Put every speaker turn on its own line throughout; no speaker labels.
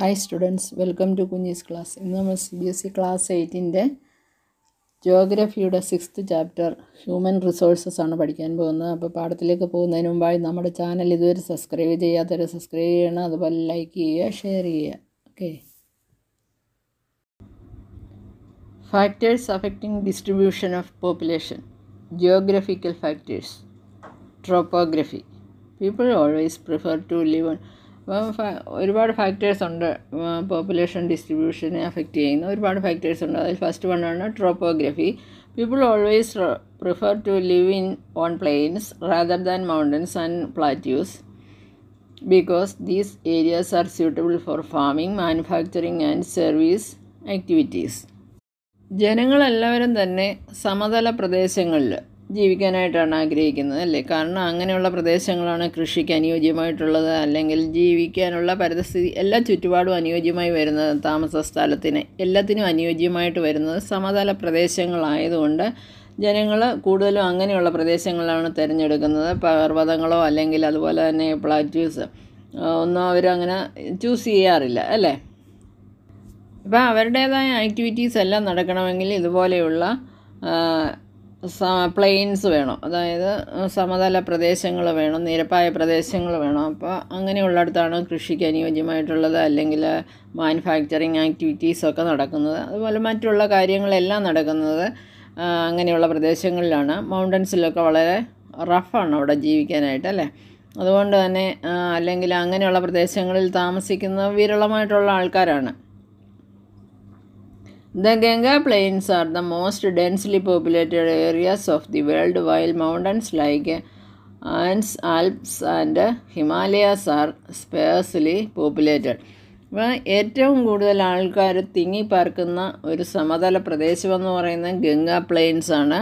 hi students welcome to കുഞ്ഞീസ് class ഇന്ന് നമ്മൾ C B S E class എയ്റ്റിൻ്റെ ജോഗ്രഫിയുടെ സിക്സ്ത് ചാപ്റ്റർ ഹ്യൂമൻ റിസോഴ്സസ് ആണ് പഠിക്കാൻ പോകുന്നത് അപ്പോൾ പാഠത്തിലേക്ക് പോകുന്നതിന് മുമ്പായി നമ്മുടെ ചാനൽ ഇതുവരെ സബ്സ്ക്രൈബ് ചെയ്യാത്തവരെ സബ്സ്ക്രൈബ് ചെയ്യണം അതുപോലെ ലൈക്ക് ചെയ്യുക ഷെയർ ചെയ്യുക okay factors affecting distribution of population geographical factors topography people always prefer to live on അപ്പം ഒരുപാട് ഫാക്ടേഴ്സ് ഉണ്ട് പോപ്പുലേഷൻ ഡിസ്ട്രിബ്യൂഷനെ അഫക്റ്റ് ചെയ്യുന്ന ഒരുപാട് ഫാക്ടേഴ്സ് ഉണ്ട് അതിൽ ഫസ്റ്റ് വൺ ആണ് topography people always prefer to live in on plains rather than mountains and plateaus because these areas are suitable for farming manufacturing and service activities ജനങ്ങളെല്ലാവരും തന്നെ സമതല പ്രദേശങ്ങളിൽ ജീവിക്കാനായിട്ടാണ് ആഗ്രഹിക്കുന്നത് അല്ലേ കാരണം അങ്ങനെയുള്ള പ്രദേശങ്ങളാണ് കൃഷിക്ക് അനുയോജ്യമായിട്ടുള്ളത് അല്ലെങ്കിൽ ജീവിക്കാനുള്ള പരിതസ്ഥിതി എല്ലാ ചുറ്റുപാടും അനുയോജ്യമായി വരുന്നത് താമസ സ്ഥലത്തിന് എല്ലാത്തിനും അനുയോജ്യമായിട്ട് വരുന്നത് സമതല പ്രദേശങ്ങളായതുകൊണ്ട് ജനങ്ങൾ കൂടുതലും അങ്ങനെയുള്ള പ്രദേശങ്ങളാണ് തിരഞ്ഞെടുക്കുന്നത് പർവ്വതങ്ങളോ അല്ലെങ്കിൽ അതുപോലെ തന്നെ പ്ലാറ്റ്യൂസ് ഒന്നും അവരങ്ങനെ ചൂസ് ചെയ്യാറില്ല അല്ലേ ഇപ്പം അവരുടേതായ ആക്ടിവിറ്റീസ് എല്ലാം നടക്കണമെങ്കിൽ ഇതുപോലെയുള്ള പ്ലെയിൻസ് വേണം അതായത് സമതല പ്രദേശങ്ങൾ വേണം നിരപ്പായ പ്രദേശങ്ങൾ വേണം അപ്പോൾ അങ്ങനെയുള്ളിടത്താണ് കൃഷിക്ക് അനുയോജ്യമായിട്ടുള്ളത് അല്ലെങ്കിൽ മാനുഫാക്ചറിങ് ആക്ടിവിറ്റീസൊക്കെ നടക്കുന്നത് അതുപോലെ മറ്റുള്ള കാര്യങ്ങളെല്ലാം നടക്കുന്നത് അങ്ങനെയുള്ള പ്രദേശങ്ങളിലാണ് മൗണ്ടൻസിലൊക്കെ വളരെ റഫാണ് അവിടെ ജീവിക്കാനായിട്ട് അല്ലേ അതുകൊണ്ട് തന്നെ അല്ലെങ്കിൽ അങ്ങനെയുള്ള പ്രദേശങ്ങളിൽ താമസിക്കുന്ന വിരളമായിട്ടുള്ള ആൾക്കാരാണ് the Ganga plains are the most densely populated areas of the world while mountains like Andes Alps and Himalayas are sparsely populated ഇപ്പം ഏറ്റവും കൂടുതൽ ആൾക്കാർ തിങ്ങിപ്പാർക്കുന്ന ഒരു സമതല പ്രദേശമെന്ന് പറയുന്നത് ഗംഗ പ്ലെയിൻസ് ആണ്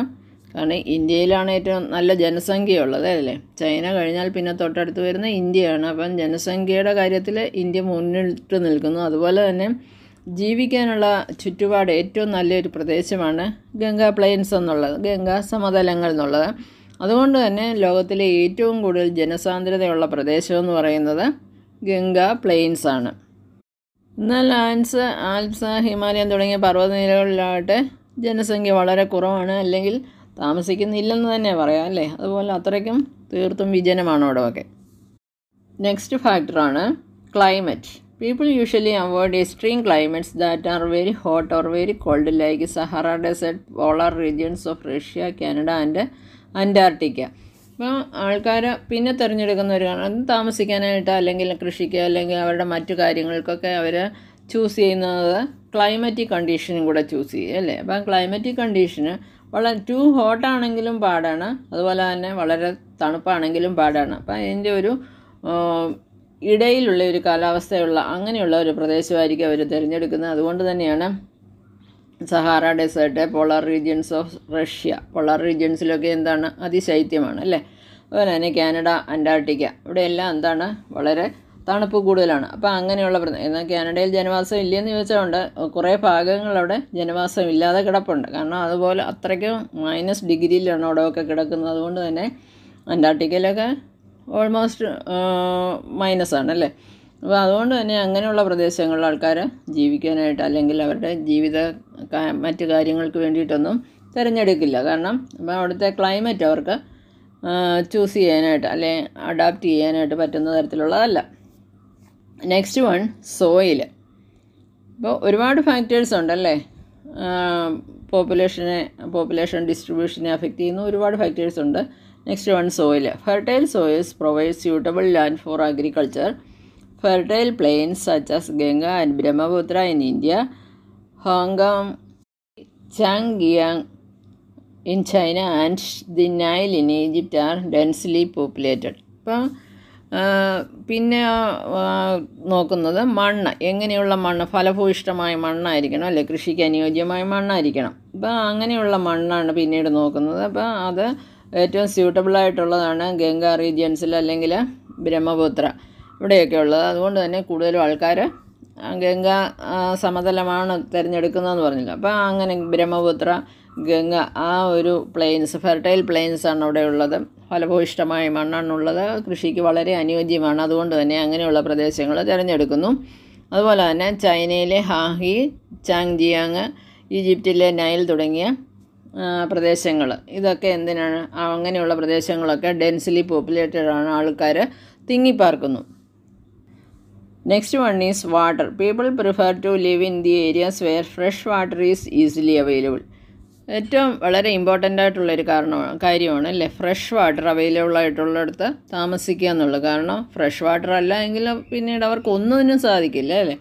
കാരണം ഇന്ത്യയിലാണ് ഏറ്റവും നല്ല ജനസംഖ്യ ഉള്ളത് അല്ലേ ചൈന കഴിഞ്ഞാൽ പിന്നെ തൊട്ടടുത്ത് വരുന്ന ഇന്ത്യയാണ് അപ്പം ജനസംഖ്യയുടെ കാര്യത്തിൽ ഇന്ത്യ മുന്നിട്ട് നിൽക്കുന്നു അതുപോലെ തന്നെ ജീവിക്കാനുള്ള ചുറ്റുപാട് ഏറ്റവും നല്ലൊരു പ്രദേശമാണ് ഗംഗാ പ്ലെയിൻസ് എന്നുള്ളത് ഗംഗാ സമതലങ്ങൾ എന്നുള്ളത് അതുകൊണ്ട് തന്നെ ലോകത്തിലെ ഏറ്റവും കൂടുതൽ ജനസാന്ദ്രതയുള്ള പ്രദേശമെന്ന് പറയുന്നത് ഗംഗാ പ്ലെയിൻസ് ആണ് എന്നാൽ ആൻസ് ആൽപ്സ ഹിമാലയം തുടങ്ങിയ പർവ്വതനിരകളിലാകട്ടെ ജനസംഖ്യ വളരെ കുറവാണ് അല്ലെങ്കിൽ താമസിക്കുന്നില്ലെന്ന് തന്നെ പറയാം അല്ലേ അതുപോലെ അത്രയ്ക്കും തീർത്തും വിജനമാണ് അവിടെയൊക്കെ നെക്സ്റ്റ് ഫാക്ടറാണ് climate People usually avoid extreme climates that are very hot or very cold, like Sahara Desert, polar regions of Russia, Canada, and Antarctica അപ്പോൾ ആൾക്കാർ പിന്നെ തിരഞ്ഞെടുക്കുന്ന ഒരു കാരണം താമസിക്കാനായിട്ട് അല്ലെങ്കിൽ കൃഷിക്ക് അല്ലെങ്കിൽ അവരുടെ മറ്റു കാര്യങ്ങൾക്കൊക്കെ അവർ ചൂസ് ചെയ്യുന്നത് ക്ലൈമറ്റിക് കണ്ടീഷനും കൂടെ ചൂസ് ചെയ്യുക അല്ലേ അപ്പം ക്ലൈമറ്റിക് കണ്ടീഷന് വളരെ ടു ഹോട്ടാണെങ്കിലും പാടാണ് അതുപോലെ തന്നെ വളരെ തണുപ്പാണെങ്കിലും പാടാണ് അപ്പം അതിൻ്റെ ഒരു ഇടയിലുള്ള ഒരു കാലാവസ്ഥയുള്ള അങ്ങനെയുള്ള ഒരു പ്രദേശമായിരിക്കും അവർ തിരഞ്ഞെടുക്കുന്നത് അതുകൊണ്ട് തന്നെയാണ് Sahara desert polar regions of Russia polar റീജിയൻസിലൊക്കെ എന്താണ് അതിശൈത്യമാണ് അല്ലേ അതുപോലെ തന്നെ കാനഡ അന്റാർട്ടിക്ക ഇവിടെയെല്ലാം എന്താണ് വളരെ തണുപ്പ് കൂടുതലാണ് അപ്പോൾ അങ്ങനെയുള്ള എന്നാൽ കാനഡയിൽ ജനവാസം ഇല്ലെന്ന് ചോദിച്ചതുകൊണ്ട് കുറേ ഭാഗങ്ങൾ അവിടെ ജനവാസം ഇല്ലാതെ കിടപ്പുണ്ട് കാരണം അതുപോലെ അത്രയ്ക്കും മൈനസ് ഡിഗ്രിയിലാണ് അവിടെയൊക്കെ കിടക്കുന്നത് അതുകൊണ്ട് തന്നെ അന്റാർട്ടിക്കയിലൊക്കെ ഓൾമോസ്റ്റ് അല്ലേ അപ്പോൾ അതുകൊണ്ട് തന്നെ അങ്ങനെയുള്ള പ്രദേശങ്ങളിലെ ആൾക്കാർ ജീവിക്കാനായിട്ട് അല്ലെങ്കിൽ അവരുടെ ജീവിത മറ്റ് കാര്യങ്ങൾക്ക് വേണ്ടിയിട്ടൊന്നും തിരഞ്ഞെടുക്കില്ല കാരണം അപ്പോൾ അവിടുത്തെ ക്ലൈമറ്റ് അവർക്ക് ചൂസ് ചെയ്യാനായിട്ട് അല്ലെ അഡാപ്റ്റ് ചെയ്യാനായിട്ട് പറ്റുന്ന തരത്തിലുള്ളതല്ല നെക്സ്റ്റ് വൺ സോയിൽ ഇപ്പോൾ ഒരുപാട് ഫാക്ടേഴ്സ് ഉണ്ടല്ലേ പോപ്പുലേഷനെ പോപ്പുലേഷൻ ഡിസ്ട്രിബ്യൂഷനെ അഫക്റ്റ് ചെയ്യുന്ന ഒരുപാട് ഫാക്ടേഴ്സ് ഉണ്ട് next one soil fertile soils provide suitable land for agriculture fertile plains such as Ganga and Brahmaputra in India Hong Kong Chang Jiang in China and the Nile in Egypt are densely populated ഇപ്പം പിന്നെ നോക്കുന്നത് മണ്ണ് എങ്ങനെയുള്ള മണ്ണ് ഫലഭൂയിഷ്ടമായ മണ്ണായിരിക്കണം അല്ലെ കൃഷിക്ക് അനുയോജ്യമായ മണ്ണായിരിക്കണം അപ്പം അങ്ങനെയുള്ള മണ്ണാണ് പിന്നീട് നോക്കുന്നത് അപ്പം അത് ഏറ്റവും സ്യൂട്ടബിൾ ആയിട്ടുള്ളതാണ് ഗംഗ റീജിയൻസിൽ അല്ലെങ്കിൽ ബ്രഹ്മപുത്ര ഇവിടെയൊക്കെ ഉള്ളത് അതുകൊണ്ട് തന്നെ കൂടുതലും ആൾക്കാർ ഗംഗ സമതലമാണ് തിരഞ്ഞെടുക്കുന്നതെന്ന് പറഞ്ഞില്ല അപ്പോൾ അങ്ങനെ ബ്രഹ്മപുത്ര ഗംഗ ആ ഒരു പ്ലെയിൻസ് ഫെർട്ടൈൽ പ്ലെയിൻസ് ആണ് അവിടെ ഉള്ളത് ഫലഭൂഷ്ടമായ മണ്ണാണുള്ളത് കൃഷിക്ക് വളരെ അനുയോജ്യമാണ് അതുകൊണ്ട് തന്നെ അങ്ങനെയുള്ള പ്രദേശങ്ങൾ തിരഞ്ഞെടുക്കുന്നു അതുപോലെ തന്നെ ചൈനയിലെ ഹാഹി ചാങ്ജിയാങ് ഈജിപ്തിലെ നൈൽ തുടങ്ങിയ പ്രദേശങ്ങൾ ഇതൊക്കെ എന്തിനാണ് അങ്ങനെയുള്ള പ്രദേശങ്ങളൊക്കെ ഡെൻസ്ലി പോപ്പുലേറ്റഡ് ആണ് ആൾക്കാർ തിങ്ങിപ്പാർക്കുന്നു next one is water people prefer to live in the areas where fresh water is easily available ഏറ്റവും വളരെ ഇമ്പോർട്ടൻ്റ് ആയിട്ടുള്ളൊരു കാരണം കാര്യമാണ് അല്ലേ ഫ്രഷ് വാട്ടർ അവൈലബിൾ ആയിട്ടുള്ളിടത്ത് താമസിക്കുക എന്നുള്ളത് കാരണം ഫ്രഷ് വാട്ടർ അല്ല എങ്കിൽ പിന്നീട് അവർക്ക് ഒന്നിനും സാധിക്കില്ല അല്ലേ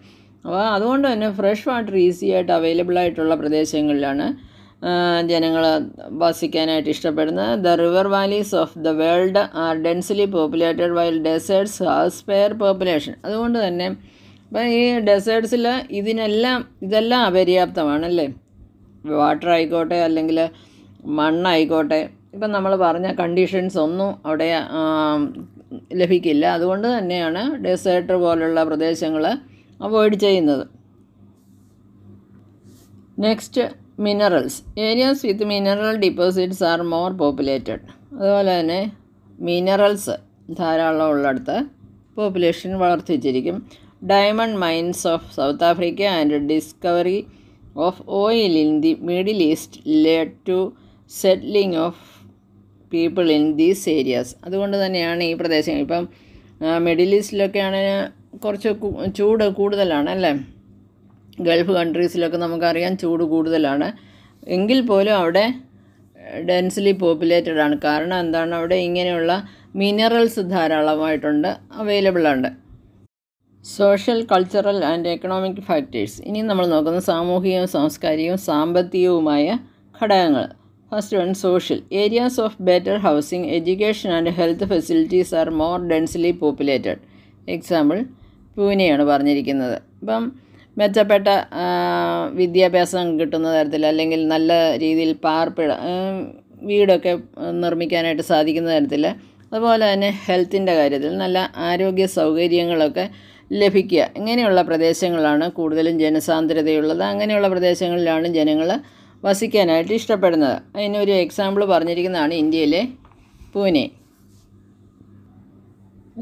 അപ്പോൾ അതുകൊണ്ട് തന്നെ ഫ്രഷ് വാട്ടർ ഈസി ആയിട്ട് അവൈലബിൾ ആയിട്ടുള്ള പ്രദേശങ്ങളിലാണ് ജനങ്ങൾ വസിക്കാനായിട്ട് ഇഷ്ടപ്പെടുന്ന the river valleys of the world are densely populated while deserts have spare population അതുകൊണ്ട് തന്നെ ഇപ്പം ഈ ഡെസേർട്സിൽ ഇതിനെല്ലാം ഇതെല്ലാം അപര്യാപ്തമാണല്ലേ വാട്ടർ ആയിക്കോട്ടെ അല്ലെങ്കിൽ മണ്ണായിക്കോട്ടെ ഇപ്പം നമ്മൾ പറഞ്ഞ കണ്ടീഷൻസ് ഒന്നും അവിടെ ലഭിക്കില്ല അതുകൊണ്ട് തന്നെയാണ് ഡെസേർട്ട് പോലുള്ള പ്രദേശങ്ങൾ അവോയ്ഡ് ചെയ്യുന്നത് next minerals areas with mineral deposits are more populated അതുപോലെ തന്നെ മിനറൽസ് ധാരാളം ഉള്ളിടത്ത് പോപ്പുലേഷൻ വളർത്തിച്ചിരിക്കും diamond mines of South Africa and discovery of oil in the Middle East led to settling of people in these areas അതുകൊണ്ട് തന്നെയാണ് ഈ പ്രദേശം ഇപ്പം മിഡിൽ ഈസ്റ്റിലൊക്കെ ആണെങ്കിൽ കുറച്ച് ചൂട് കൂടുതലാണ് അല്ലേ ഗൾഫ് കൺട്രീസിലൊക്കെ നമുക്കറിയാം ചൂട് കൂടുതലാണ് എങ്കിൽ പോലും അവിടെ ഡെൻസ്ലി പോപ്പുലേറ്റഡ് ആണ് കാരണം എന്താണ് അവിടെ ഇങ്ങനെയുള്ള മിനറൽസ് ധാരാളമായിട്ടുണ്ട് അവൈലബിളാണ് social cultural and economic factors ഇനി നമ്മൾ നോക്കുന്നത് സാമൂഹികവും സാംസ്കാരികവും സാമ്പത്തികവുമായ ഘടകങ്ങൾ first one social areas of better housing education and health facilities are more densely populated example പൂനെയാണ് പറഞ്ഞിരിക്കുന്നത് അപ്പം മെച്ചപ്പെട്ട വിദ്യാഭ്യാസം കിട്ടുന്ന തരത്തിൽ അല്ലെങ്കിൽ നല്ല രീതിയിൽ പാർപ്പിട വീടൊക്കെ നിർമ്മിക്കാനായിട്ട് സാധിക്കുന്ന തരത്തിൽ അതുപോലെ തന്നെ ഹെൽത്തിൻ്റെ കാര്യത്തിൽ നല്ല ആരോഗ്യ സൗകര്യങ്ങളൊക്കെ ലഭിക്കുക ഇങ്ങനെയുള്ള പ്രദേശങ്ങളാണ് കൂടുതലും ജനസാന്ദ്രതയുള്ളത് അങ്ങനെയുള്ള പ്രദേശങ്ങളിലാണ് ജനങ്ങൾ വസിക്കാനായിട്ട് ഇഷ്ടപ്പെടുന്നത് അതിനൊരു എക്സാമ്പിൾ പറഞ്ഞിരിക്കുന്നതാണ് ഇന്ത്യയിലെ Pune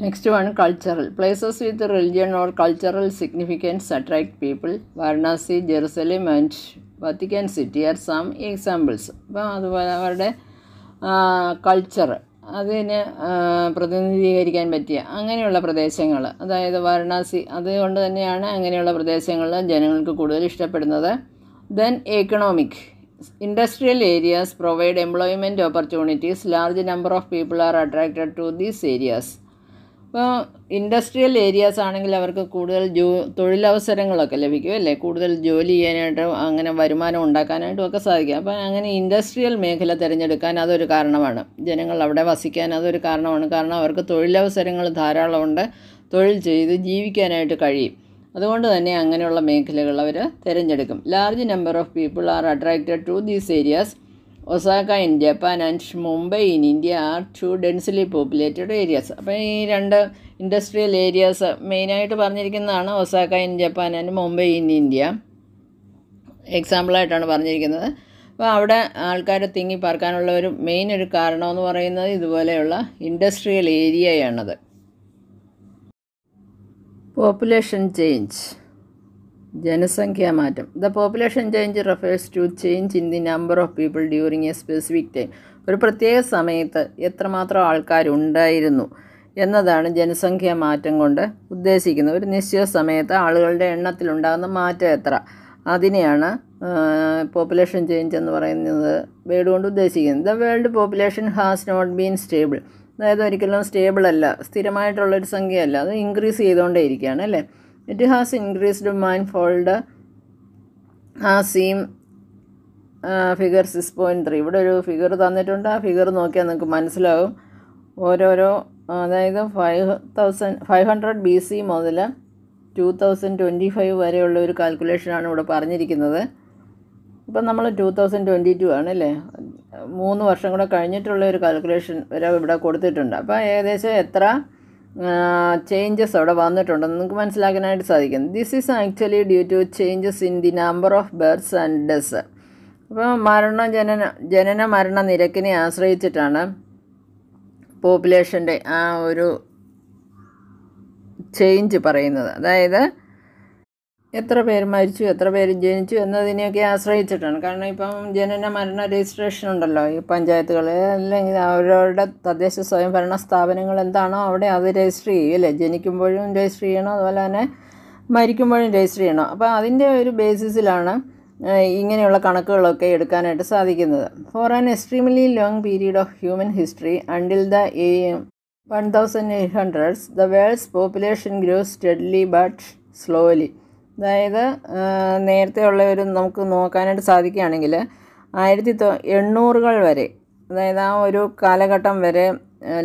next one cultural places with religion or cultural significance attract people Varanasi Jerusalem and Vatican City are some examples അപ്പോൾ അതുപോലെ അവരുടെ കൾച്ചർ അതിന് പ്രതിനിധീകരിക്കാൻ പറ്റിയ അങ്ങനെയുള്ള പ്രദേശങ്ങൾ അതായത് വാരണാസി അതുകൊണ്ട് തന്നെയാണ് അങ്ങനെയുള്ള പ്രദേശങ്ങൾ ജനങ്ങൾക്ക് കൂടുതൽ ഇഷ്ടപ്പെടുന്നത് then economic industrial areas provide employment opportunities large number of people are attracted to these areas ഇപ്പോൾ ഇൻഡസ്ട്രിയൽ ഏരിയാസ് ആണെങ്കിൽ അവർക്ക് കൂടുതൽ ജോ തൊഴിലവസരങ്ങളൊക്കെ ലഭിക്കും അല്ലേ കൂടുതൽ ജോലി ചെയ്യാനായിട്ടും അങ്ങനെ വരുമാനം ഉണ്ടാക്കാനായിട്ടും ഒക്കെ സാധിക്കും അപ്പോൾ അങ്ങനെ ഇൻഡസ്ട്രിയൽ മേഖല തിരഞ്ഞെടുക്കാൻ അതൊരു കാരണമാണ് ജനങ്ങൾ അവിടെ വസിക്കാൻ അതൊരു കാരണമാണ് കാരണം അവർക്ക് തൊഴിലവസരങ്ങൾ ധാരാളമുണ്ട് തൊഴിൽ ചെയ്ത് ജീവിക്കാനായിട്ട് കഴിയും അതുകൊണ്ട് തന്നെ അങ്ങനെയുള്ള മേഖലകൾ അവർ തിരഞ്ഞെടുക്കും large number of people are attracted to these areas Osaka in Japan and Mumbai in India are two densely populated areas അപ്പോൾ ഈ രണ്ട് ഇൻഡസ്ട്രിയൽ ഏരിയാസ് മെയിനായിട്ട് പറഞ്ഞിരിക്കുന്നതാണ് Osaka in Japan and Mumbai in India എക്സാമ്പിളായിട്ടാണ് പറഞ്ഞിരിക്കുന്നത് അപ്പോൾ അവിടെ ആൾക്കാർ തിങ്ങി പാർക്കാനുള്ള ഒരു മെയിൻ ഒരു കാരണമെന്ന് പറയുന്നത് ഇതുപോലെയുള്ള ഇൻഡസ്ട്രിയൽ ഏരിയയാണത് പോപ്പുലേഷൻ ചേഞ്ച് ജനസംഖ്യാ മാറ്റം the population change refers to change in the number of people during a specific time ഒരു പ്രത്യേക സമയത്ത് എത്രമാത്രം ആൾക്കാരുണ്ടായിരുന്നു എന്നതാണ് ജനസംഖ്യാ മാറ്റം കൊണ്ട് ഉദ്ദേശിക്കുന്നത് ഒരു നിശ്ചിത സമയത്ത് ആളുകളുടെ എണ്ണത്തിലുണ്ടാകുന്ന മാറ്റം എത്ര അതിനെയാണ് പോപ്പുലേഷൻ ചേഞ്ച് എന്ന് പറയുന്നത് വേർഡ് കൊണ്ട് ഉദ്ദേശിക്കുന്നത് the world population has not been stable അതായത് ഒരിക്കലും സ്റ്റേബിൾ അല്ല സ്ഥിരമായിട്ടുള്ളൊരു സംഖ്യയല്ല അത് ഇൻക്രീസ് ചെയ്തുകൊണ്ടേ ഇരിക്കുകയാണ് അല്ലേ ഹാസ് ഇൻക്രീസ്ഡ് increased ഫോൾഡ് ആ same figure six point three ഇവിടെ ഒരു ഫിഗർ തന്നിട്ടുണ്ട് ആ ഫിഗർ നോക്കിയാൽ നിങ്ങൾക്ക് മനസ്സിലാവും ഓരോരോ അതായത് five thousand five hundred B C മുതൽ ടു തൗസൻഡ് ട്വൻറ്റി ഫൈവ് വരെയുള്ള ഒരു കാൽക്കുലേഷനാണ് ഇവിടെ പറഞ്ഞിരിക്കുന്നത് ഇപ്പം നമ്മൾ ടു തൗസൻഡ് ട്വൻറ്റി ടു ആണ് അല്ലേ മൂന്ന് വർഷം കൂടെ കഴിഞ്ഞിട്ടുള്ള ഒരു കാൽക്കുലേഷൻ വരെ ഇവിടെ കൊടുത്തിട്ടുണ്ട് അപ്പോൾ ഏകദേശം എത്ര ചേഞ്ചസ് അവിടെ വന്നിട്ടുണ്ടെന്ന് നമുക്ക് മനസ്സിലാക്കാനായിട്ട് സാധിക്കും this is actually due to changes in the number of births and deaths അപ്പോൾ മരണ ജനന ജനന മരണ നിരക്കിനെ ആശ്രയിച്ചിട്ടാണ് പോപ്പുലേഷൻ്റെ ആ ഒരു ചേഞ്ച് പറയുന്നത് അതായത് എത്ര പേര് മരിച്ചു എത്ര പേര് ജനിച്ചു എന്നതിനെയൊക്കെ ആശ്രയിച്ചിട്ടാണ് കാരണം ഇപ്പം ജനന മരണ രജിസ്ട്രേഷൻ ഉണ്ടല്ലോ ഈ പഞ്ചായത്തുകൾ അല്ലെങ്കിൽ അവരവരുടെ തദ്ദേശ സ്വയംഭരണ സ്ഥാപനങ്ങൾ എന്താണോ അവിടെ അത് രജിസ്റ്റർ ചെയ്യും അല്ലേ ജനിക്കുമ്പോഴും രജിസ്റ്റർ ചെയ്യണം അതുപോലെ തന്നെ മരിക്കുമ്പോഴും രജിസ്റ്റർ ചെയ്യണം അപ്പോൾ അതിൻ്റെ ഒരു ബേസിസിലാണ് ഇങ്ങനെയുള്ള കണക്കുകളൊക്കെ എടുക്കാനായിട്ട് സാധിക്കുന്നത് for an extremely long period of human history until the a one thousand eight hundreds the world's population grows steadily but slowly അതായത് നേരത്തെ ഉള്ള ഒരു നമുക്ക് നോക്കാനായിട്ട് സാധിക്കുകയാണെങ്കിൽ ആയിരത്തി തൊ എണ്ണൂറുകൾ വരെ അതായത് ആ ഒരു കാലഘട്ടം വരെ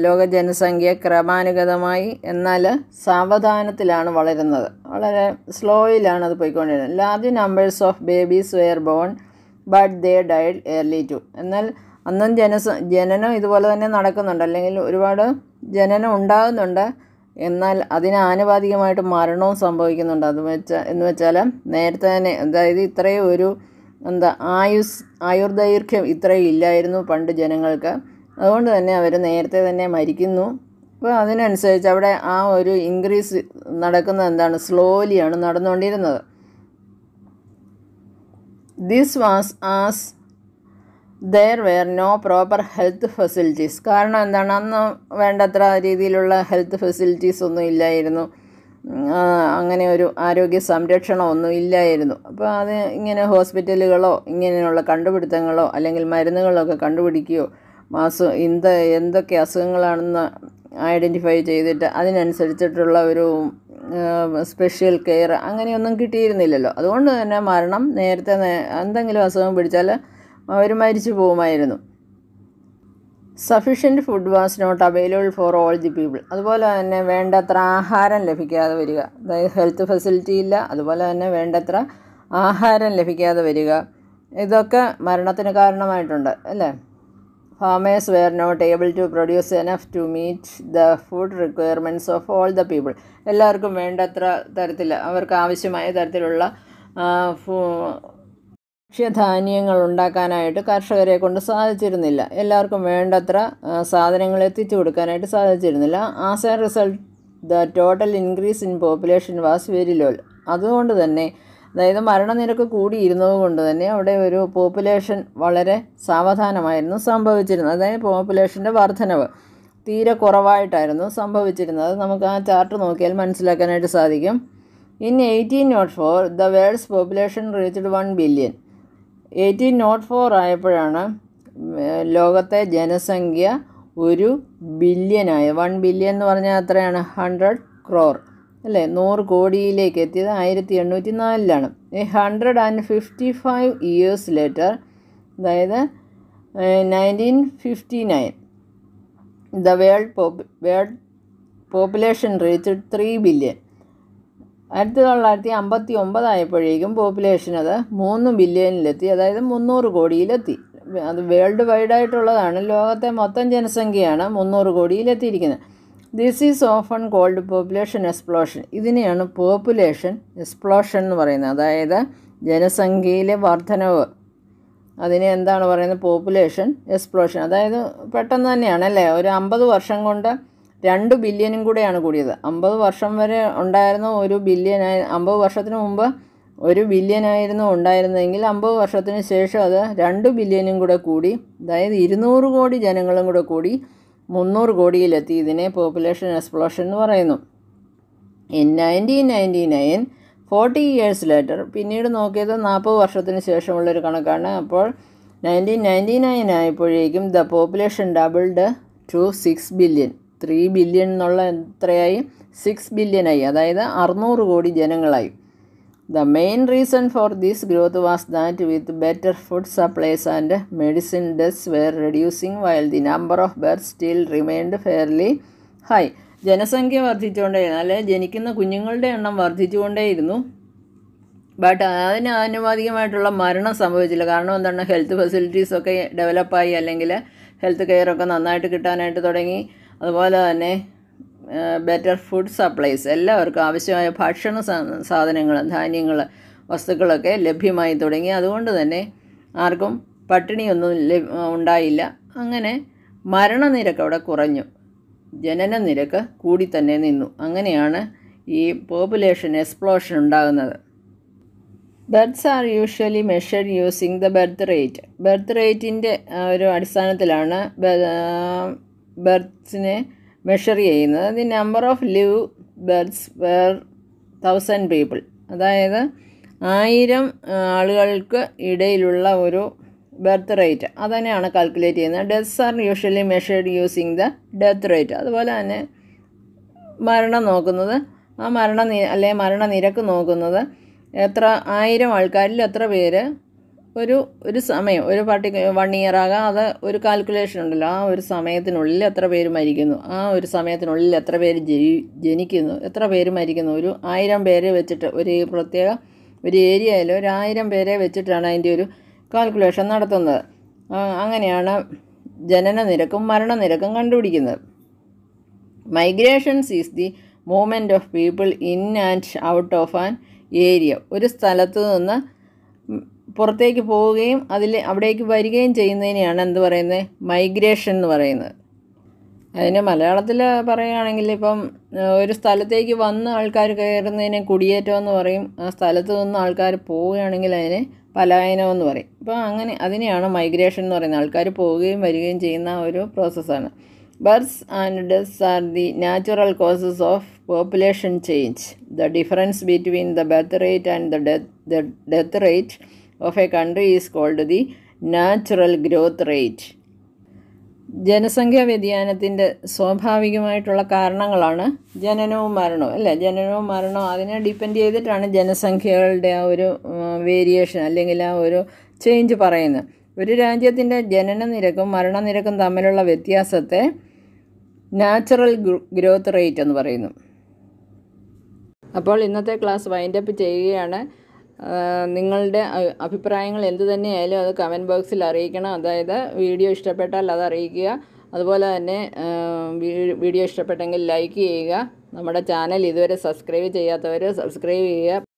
ലോക ജനസംഖ്യ ക്രമാനുഗതമായി എന്നാൽ സാവധാനത്തിലാണ് വളരുന്നത് വളരെ സ്ലോയിലാണ് അത് പോയിക്കൊണ്ടിരുന്നത് large numbers of babies were born but they died early too എന്നാൽ അന്നും ജനസ ജനനം ഇതുപോലെ തന്നെ നടക്കുന്നുണ്ട് അല്ലെങ്കിൽ ഒരുപാട് ജനനം ഉണ്ടാകുന്നുണ്ട് എന്നാൽ അതിന് ആനുപാതികമായിട്ട് മരണവും സംഭവിക്കുന്നുണ്ട് അത് വെച്ചാൽ എന്ന് വെച്ചാൽ നേരത്തെ തന്നെ അതായത് ഇത്രയും ഒരു എന്താ ആയുസ് ആയുർദൈർഘ്യം ഇത്രയും ഇല്ലായിരുന്നു പണ്ട് ജനങ്ങൾക്ക് അതുകൊണ്ട് തന്നെ അവർ നേരത്തെ തന്നെ മരിക്കുന്നു അപ്പോൾ അതിനനുസരിച്ച് അവിടെ ആ ഒരു ഇൻക്രീസ് നടക്കുന്നത് എന്താണ് സ്ലോലിയാണ് നടന്നുകൊണ്ടിരുന്നത് this was as there were no proper health facilities കാരണം എന്താണ് അന്ന് വേണ്ടത്ര രീതിയിലുള്ള ഹെൽത്ത് ഫെസിലിറ്റീസ് ഒന്നും ഇല്ലായിരുന്നു അങ്ങനെ ഒരു ആരോഗ്യ സംരക്ഷണം ഒന്നും ഇല്ലായിരുന്നു അപ്പോൾ അത് ഇങ്ങനെ ഹോസ്പിറ്റലുകളോ ഇങ്ങനെയുള്ള കണ്ടുപിടുത്തങ്ങളോ അല്ലെങ്കിൽ മരുന്നുകളൊക്കെ കണ്ടുപിടിക്കുകയോ മാസം എന്ത് എന്തൊക്കെ അസുഖങ്ങളാണെന്ന് ഐഡൻറ്റിഫൈ ചെയ്തിട്ട് അതിനനുസരിച്ചിട്ടുള്ള ഒരു സ്പെഷ്യൽ കെയർ അങ്ങനെയൊന്നും കിട്ടിയിരുന്നില്ലല്ലോ അതുകൊണ്ട് തന്നെ മരണം നേരത്തെ എന്തെങ്കിലും അസുഖം പിടിച്ചാൽ അവർ മരിച്ചു പോകുമായിരുന്നു sufficient food was not available for all the people അതുപോലെ തന്നെ വേണ്ടത്ര ആഹാരം ലഭിക്കാതെ വരിക അതായത് ഹെൽത്ത് ഫെസിലിറ്റി ഇല്ല അതുപോലെ തന്നെ വേണ്ടത്ര ആഹാരം ലഭിക്കാതെ വരിക ഇതൊക്കെ മരണത്തിന് കാരണമായിട്ടുണ്ട് അല്ലേ farmers were not able to produce enough to meet the food requirements of all the people എല്ലാവർക്കും വേണ്ടത്ര തരത്തിൽ അവർക്ക് ആവശ്യമായ തരത്തിലുള്ള ഭക്ഷ്യധാന്യങ്ങൾ ഉണ്ടാക്കാനായിട്ട് കർഷകരെ കൊണ്ട് സാധിച്ചിരുന്നില്ല എല്ലാവർക്കും വേണ്ടത്ര സാധനങ്ങൾ എത്തിച്ചു കൊടുക്കാനായിട്ട് സാധിച്ചിരുന്നില്ല as a result the total increase in population was very low അതുകൊണ്ട് തന്നെ അതായത് മരണനിരക്ക് കൂടിയിരുന്നത് കൊണ്ട് തന്നെ അവിടെ ഒരു പോപ്പുലേഷൻ വളരെ സാവധാനമായിരുന്നു സംഭവിച്ചിരുന്നത് അതായത് പോപ്പുലേഷൻ്റെ വർധനവ് തീരെ കുറവായിട്ടായിരുന്നു സംഭവിച്ചിരുന്നത് നമുക്ക് ആ ചാർട്ട് നോക്കിയാൽ മനസ്സിലാക്കാനായിട്ട് സാധിക്കും in eighteen nought four the world's population reached one billion eighteen nought four ആയപ്പോഴാണ് ലോകത്തെ ജനസംഖ്യ ഒരു ബില്യനായ വൺ ബില്യൻ എന്ന് പറഞ്ഞാൽ എത്രയാണ് ഹൺഡ്രഡ് ക്രോർ അല്ലേ നൂറ് കോടിയിലേക്ക് എത്തിയത് ആയിരത്തി എണ്ണൂറ്റി നാലിലാണ് ഈ hundred and fifty five years later അതായത് nineteen fifty nine the world pop world population reach three billion ആയിരത്തി തൊള്ളായിരത്തി അമ്പത്തി ഒമ്പതായപ്പോഴേക്കും പോപ്പുലേഷൻ അത് മൂന്ന് ബില്യണിലെത്തി അതായത് മുന്നൂറ് കോടിയിലെത്തി അത് വേൾഡ് വൈഡ് ആയിട്ടുള്ളതാണ് ലോകത്തെ മൊത്തം ജനസംഖ്യയാണ് മുന്നൂറ് കോടിയിലെത്തിയിരിക്കുന്നത് this is often called population explosion ഇതിനെയാണ് പോപ്പുലേഷൻ എക്സ്പ്ലോഷൻ എന്ന് പറയുന്നത് അതായത് ജനസംഖ്യയിലെ വർധനവ് അതിനെ എന്താണ് പറയുന്നത് പോപ്പുലേഷൻ എക്സ്പ്ലോഷൻ അതായത് പെട്ടെന്ന് തന്നെയാണ് അല്ലേ ഒരു അമ്പത് വർഷം കൊണ്ട് രണ്ട് ബില്യനും കൂടെയാണ് കൂടിയത് അമ്പത് വർഷം വരെ ഉണ്ടായിരുന്ന ഒരു ബില്യനായി അമ്പത് വർഷത്തിന് മുമ്പ് ഒരു ബില്യനായിരുന്നു ഉണ്ടായിരുന്നെങ്കിൽ അമ്പത് വർഷത്തിന് ശേഷം അത് രണ്ട് ബില്യനും കൂടെ കൂടി അതായത് ഇരുന്നൂറ് കോടി ജനങ്ങളും കൂടെ കൂടി മുന്നൂറ് കോടിയിലെത്തി ഇതിനെ പോപ്പുലേഷൻ എക്സ്പ്ലോഷൻ എന്ന് പറയുന്നു in nineteen ninety nine forty years later പിന്നീട് നോക്കിയത് നാൽപ്പത് വർഷത്തിന് ശേഷമുള്ളൊരു കണക്കാണ് അപ്പോൾ നയൻറ്റീൻ നയൻറ്റി നയൻ ആയപ്പോഴേക്കും the population doubled to six billion three billion എന്നുള്ള എത്രയായി സിക്സ് ബില്യനായി അതായത് അറുന്നൂറ് കോടി ജനങ്ങളായി the main reason for these growth was that with better food supplies and medicine deaths were reducing while the number of birth still remained fairly high ജനസംഖ്യ വർദ്ധിച്ചുകൊണ്ടേയിരുന്നു അല്ലെ ജനിക്കുന്ന കുഞ്ഞുങ്ങളുടെ എണ്ണം വർദ്ധിച്ചുകൊണ്ടേയിരുന്നു ബട്ട് അതിന് ആനുപാതികമായിട്ടുള്ള മരണം സംഭവിച്ചില്ല കാരണം എന്താണ് ഹെൽത്ത് ഫെസിലിറ്റീസൊക്കെ ഡെവലപ്പായി അല്ലെങ്കിൽ ഹെൽത്ത് കെയറൊക്കെ നന്നായിട്ട് കിട്ടാനായിട്ട് തുടങ്ങി അതുപോലെ തന്നെ ബെറ്റർ ഫുഡ് സപ്ലൈസ് എല്ലാവർക്കും ആവശ്യമായ ഭക്ഷണ സാധനങ്ങൾ ധാന്യങ്ങൾ വസ്തുക്കളൊക്കെ ലഭ്യമായി തുടങ്ങി അതുകൊണ്ട് തന്നെ ആർക്കും പട്ടിണിയൊന്നും ഉണ്ടായില്ല അങ്ങനെ മരണനിരക്ക് അവിടെ കുറഞ്ഞു ജനന നിരക്ക് കൂടി തന്നെ നിന്നു അങ്ങനെയാണ് ഈ പോപ്പുലേഷൻ എക്സ്പ്ലോഷൻ ഉണ്ടാകുന്നത് births are usually measured using the birth rate birth റേറ്റിൻ്റെ ഒരു അടിസ്ഥാനത്തിലാണ് ബെർഡ്സിനെ മെഷർ ചെയ്യുന്നത് the number of live births per thousand people അതായത് ആയിരം ആളുകൾക്ക് ഇടയിലുള്ള ഒരു ബർത്ത് റേറ്റ് അത് തന്നെയാണ് കാൽക്കുലേറ്റ് ചെയ്യുന്നത് deaths are usually measured using the death rate അതുപോലെ തന്നെ മരണം നോക്കുന്നത് ആ മരണ അല്ലെ മരണനിരക്ക് നോക്കുന്നത് എത്ര ആയിരം ആൾക്കാരിൽ എത്ര പേര് ഒരു ഒരു സമയം ഒരു പാർട്ടി വൺ ഇയർ ആകാം അത് ഒരു കാൽക്കുലേഷൻ ഉണ്ടല്ലോ ആ ഒരു സമയത്തിനുള്ളിൽ എത്ര പേര് മരിക്കുന്നു ആ ഒരു സമയത്തിനുള്ളിൽ എത്ര പേര് ജീ ജനിക്കുന്നു എത്ര പേര് മരിക്കുന്നു ഒരു ആയിരം പേരെ വെച്ചിട്ട് ഒരു പ്രത്യേക ഒരു ഏരിയയിൽ ഒരു ആയിരം പേരെ വെച്ചിട്ടാണ് അതിൻ്റെ ഒരു കാൽക്കുലേഷൻ നടത്തുന്നത് അങ്ങനെയാണ് ജനന നിരക്കും മരണനിരക്കും കണ്ടുപിടിക്കുന്നത് migrations is the movement of people in and out of an area ഒരു സ്ഥലത്ത് നിന്ന് പുറത്തേക്ക് പോവുകയും അതിൽ അവിടേക്ക് വരികയും ചെയ്യുന്നതിനെയാണ് എന്ത് പറയുന്നത് മൈഗ്രേഷൻ എന്ന് പറയുന്നത് അതിന് മലയാളത്തിൽ പറയുകയാണെങ്കിൽ ഇപ്പം ഒരു സ്ഥലത്തേക്ക് വന്ന് ആൾക്കാർ കയറുന്നതിനെ കുടിയേറ്റം എന്ന് പറയും ആ സ്ഥലത്ത് നിന്ന് ആൾക്കാർ പോവുകയാണെങ്കിൽ അതിനെ പലായനം എന്ന് പറയും അപ്പോൾ അങ്ങനെ അതിനെയാണ് മൈഗ്രേഷൻ എന്ന് പറയുന്നത് ആൾക്കാർ പോവുകയും വരികയും ചെയ്യുന്ന ഒരു പ്രോസസ്സാണ് births and deaths are the natural causes of population change the difference between the birth rate and the death rate of a country is called the natural growth rate ജനസംഖ്യാ വ്യതിയാനത്തിൻ്റെ സ്വാഭാവികമായിട്ടുള്ള കാരണങ്ങളാണ് ജനനവും മരണവും അല്ലേ ജനനവും മരണവും അതിനെ ഡിപ്പെൻഡ് ചെയ്തിട്ടാണ് ജനസംഖ്യകളുടെ ആ ഒരു വേരിയേഷൻ അല്ലെങ്കിൽ ആ ഒരു ചേഞ്ച് പറയുന്നത് ഒരു രാജ്യത്തിൻ്റെ ജനന നിരക്കും മരണനിരക്കും തമ്മിലുള്ള വ്യത്യാസത്തെ നാച്ചുറൽ ഗ്രോത്ത് റേറ്റ് എന്ന് പറയുന്നു അപ്പോൾ ഇന്നത്തെ ക്ലാസ് വൈൻഡപ്പ് ചെയ്യുകയാണ് നിങ്ങളുടെ അഭിപ്രായങ്ങൾ എന്തു തന്നെയായാലും അത് കമൻറ്റ് ബോക്സിൽ അറിയിക്കണം അതായത് വീഡിയോ ഇഷ്ടപ്പെട്ടാൽ അത് അറിയിക്കുക അതുപോലെ തന്നെ വീഡിയോ ഇഷ്ടപ്പെട്ടെങ്കിൽ ലൈക്ക് ചെയ്യുക നമ്മുടെ ചാനൽ ഇതുവരെ സബ്സ്ക്രൈബ് ചെയ്യാത്തവർ സബ്സ്ക്രൈബ് ചെയ്യുക